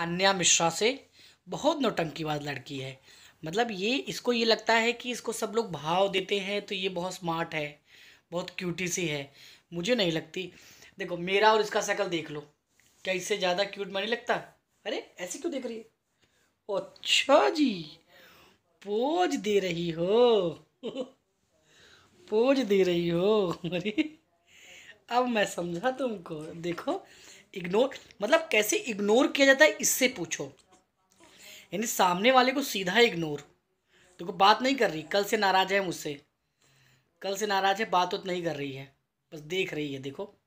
अन्या मिश्रा से बहुत नौटंकीबाज लड़की है मतलब ये इसको ये लगता है कि इसको सब लोग भाव देते हैं तो ये बहुत स्मार्ट है बहुत क्यूटी सी है मुझे नहीं लगती देखो मेरा और इसका शक्ल देख लो क्या इससे ज़्यादा क्यूट मैं नहीं लगता अरे ऐसे क्यों देख रही है अच्छा जी पोज दे रही हो पोज दे रही हो अरे अब मैं समझा तुमको देखो इग्नोर मतलब कैसे इग्नोर किया जाता है इससे पूछो यानी सामने वाले को सीधा इग्नोर देखो तो बात नहीं कर रही कल से नाराज़ है मुझसे कल से नाराज़ है बात तो नहीं कर रही है बस देख रही है देखो